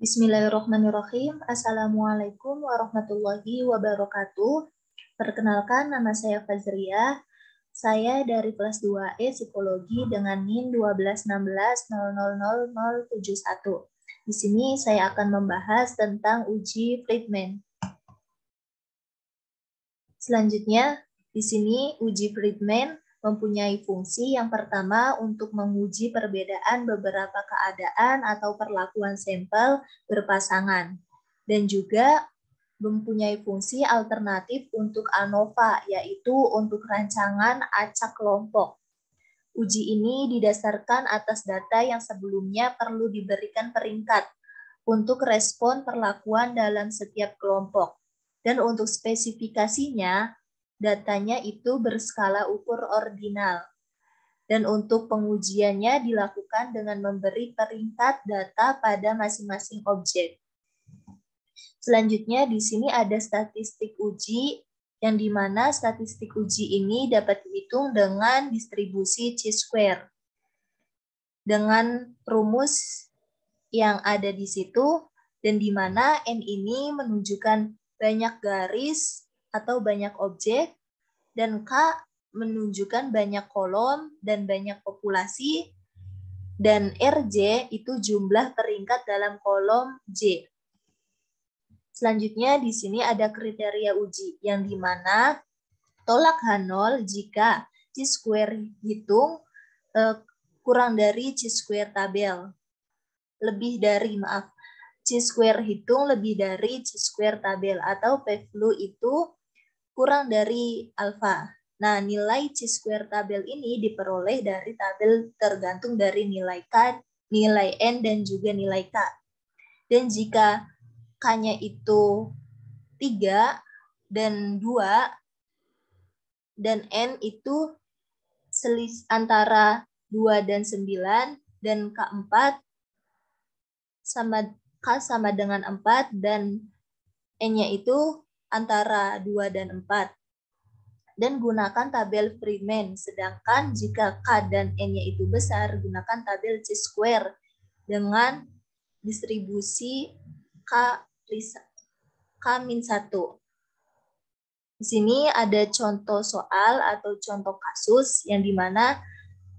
Bismillahirrahmanirrahim. Assalamualaikum warahmatullahi wabarakatuh. Perkenalkan nama saya Fazria. Saya dari kelas 2E Psikologi dengan NIM 1216000071. Di sini saya akan membahas tentang uji Friedman. Selanjutnya, di sini uji Friedman mempunyai fungsi yang pertama untuk menguji perbedaan beberapa keadaan atau perlakuan sampel berpasangan dan juga mempunyai fungsi alternatif untuk ANOVA yaitu untuk rancangan acak kelompok. Uji ini didasarkan atas data yang sebelumnya perlu diberikan peringkat untuk respon perlakuan dalam setiap kelompok. Dan untuk spesifikasinya, datanya itu berskala ukur ordinal. Dan untuk pengujiannya dilakukan dengan memberi peringkat data pada masing-masing objek. Selanjutnya di sini ada statistik uji yang dimana statistik uji ini dapat dihitung dengan distribusi C-square. Dengan rumus yang ada di situ, dan di mana N ini menunjukkan banyak garis atau banyak objek, dan K menunjukkan banyak kolom dan banyak populasi, dan RJ itu jumlah peringkat dalam kolom J. Selanjutnya di sini ada kriteria uji yang dimana tolak H0 jika C-square hitung eh, kurang dari C-square tabel. Lebih dari, maaf, C-square hitung lebih dari C-square tabel atau PVLU itu kurang dari alfa. Nah, nilai C-square tabel ini diperoleh dari tabel tergantung dari nilai K, nilai N, dan juga nilai K. Dan jika K-nya itu 3 dan 2, dan N itu selis antara 2 dan 9, dan K4 sama K sama dengan 4, dan N-nya itu antara 2 dan 4 dan gunakan tabel Freeman. Sedangkan jika K dan N-nya itu besar, gunakan tabel C-square dengan distribusi K, K-1. Di sini ada contoh soal atau contoh kasus yang dimana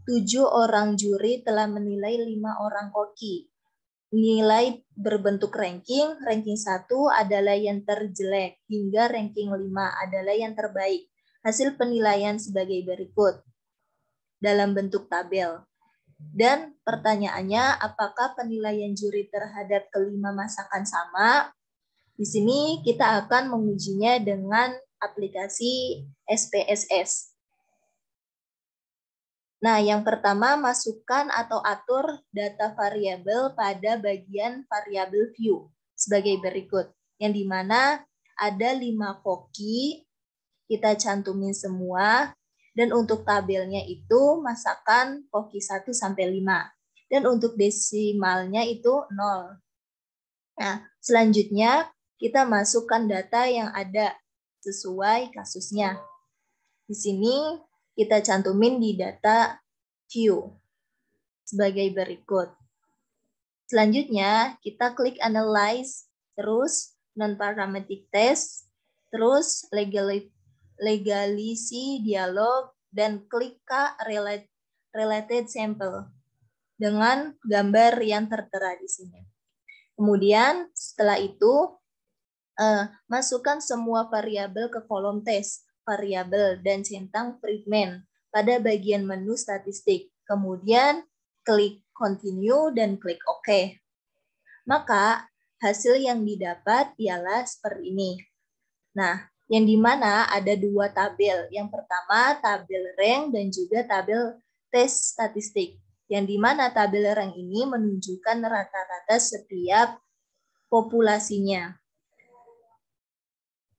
tujuh orang juri telah menilai lima orang koki nilai berbentuk ranking, ranking 1 adalah yang terjelek, hingga ranking 5 adalah yang terbaik. Hasil penilaian sebagai berikut, dalam bentuk tabel. Dan pertanyaannya, apakah penilaian juri terhadap kelima masakan sama? Di sini kita akan mengujinya dengan aplikasi SPSS. Nah, yang pertama masukkan atau atur data variabel pada bagian variabel view sebagai berikut. Yang dimana ada lima koki, kita cantumin semua. Dan untuk tabelnya itu masakan koki 1 sampai 5. Dan untuk desimalnya itu 0. Nah, selanjutnya kita masukkan data yang ada sesuai kasusnya. Di sini kita cantumin di data Q sebagai berikut. Selanjutnya, kita klik analyze, terus non-parametric test, terus legali legalisi dialog, dan klik ke related sample dengan gambar yang tertera di sini. Kemudian setelah itu, eh, masukkan semua variabel ke kolom test variabel dan centang Friedman pada bagian menu statistik. Kemudian klik continue dan klik OK. Maka hasil yang didapat ialah seperti ini. Nah, yang dimana ada dua tabel. Yang pertama tabel rank dan juga tabel tes statistik. Yang dimana tabel rank ini menunjukkan rata-rata setiap populasinya.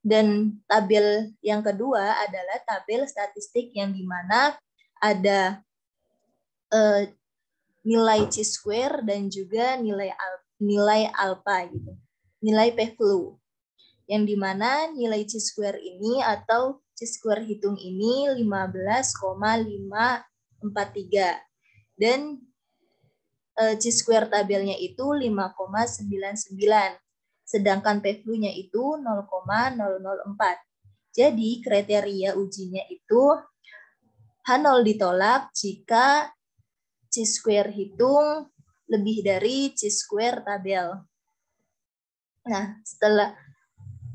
Dan tabel yang kedua adalah tabel statistik yang dimana ada uh, nilai c square dan juga nilai al nilai alpha gitu. Nilai p Pevlu. Yang dimana nilai c square ini atau c square hitung ini 15,543 dan eh, c square tabelnya itu 5,99 sedangkan p nya itu 0,004. Jadi kriteria ujinya itu H0 ditolak jika C-square hitung lebih dari C-square tabel. Nah, setelah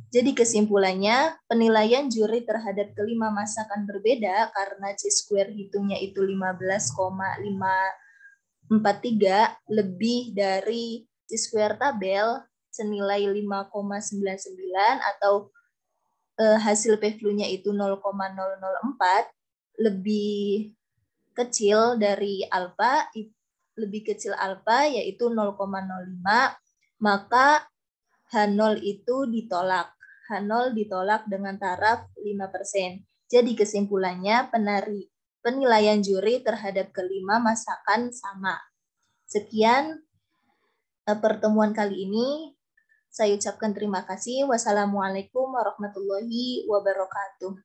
jadi kesimpulannya, penilaian juri terhadap kelima masakan berbeda karena C-square hitungnya itu 15,543 lebih dari C-square tabel, senilai 5,99 atau eh, hasil PFLU-nya itu 0,004 lebih kecil dari alfa lebih kecil alfa yaitu 0,05 maka H0 itu ditolak. H0 ditolak dengan taraf 5%. Jadi kesimpulannya penari, penilaian juri terhadap kelima masakan sama. Sekian eh, pertemuan kali ini. Saya ucapkan terima kasih. Wassalamualaikum warahmatullahi wabarakatuh.